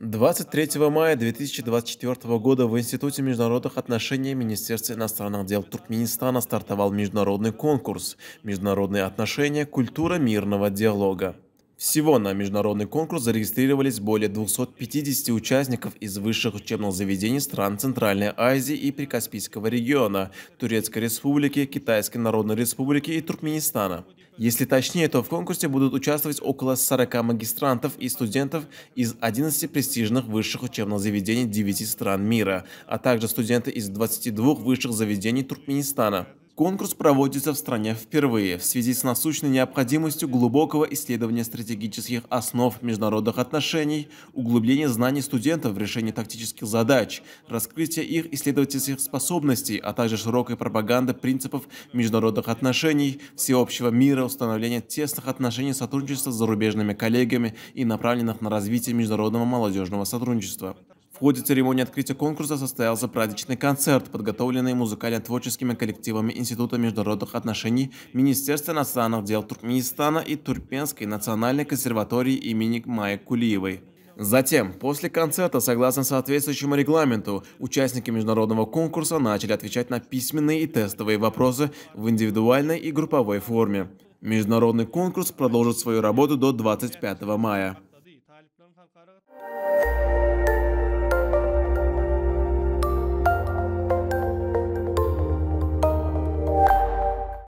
23 мая 2024 года в Институте международных отношений Министерства иностранных дел Туркменистана стартовал международный конкурс «Международные отношения. Культура мирного диалога». Всего на международный конкурс зарегистрировались более 250 участников из высших учебных заведений стран Центральной Азии и Прикаспийского региона, Турецкой Республики, Китайской Народной Республики и Туркменистана. Если точнее, то в конкурсе будут участвовать около 40 магистрантов и студентов из 11 престижных высших учебных заведений 9 стран мира, а также студенты из 22 высших заведений Туркменистана. Конкурс проводится в стране впервые в связи с насущной необходимостью глубокого исследования стратегических основ международных отношений, углубления знаний студентов в решении тактических задач, раскрытия их исследовательских способностей, а также широкой пропаганды принципов международных отношений, всеобщего мира, установления тесных отношений сотрудничества с зарубежными коллегами и направленных на развитие международного молодежного сотрудничества ходе церемонии открытия конкурса состоялся праздничный концерт, подготовленный музыкально-творческими коллективами Института международных отношений Министерства национальных дел Туркменистана и Турпенской национальной консерватории имени Майя Кулиевой. Затем, после концерта, согласно соответствующему регламенту, участники международного конкурса начали отвечать на письменные и тестовые вопросы в индивидуальной и групповой форме. Международный конкурс продолжит свою работу до 25 мая.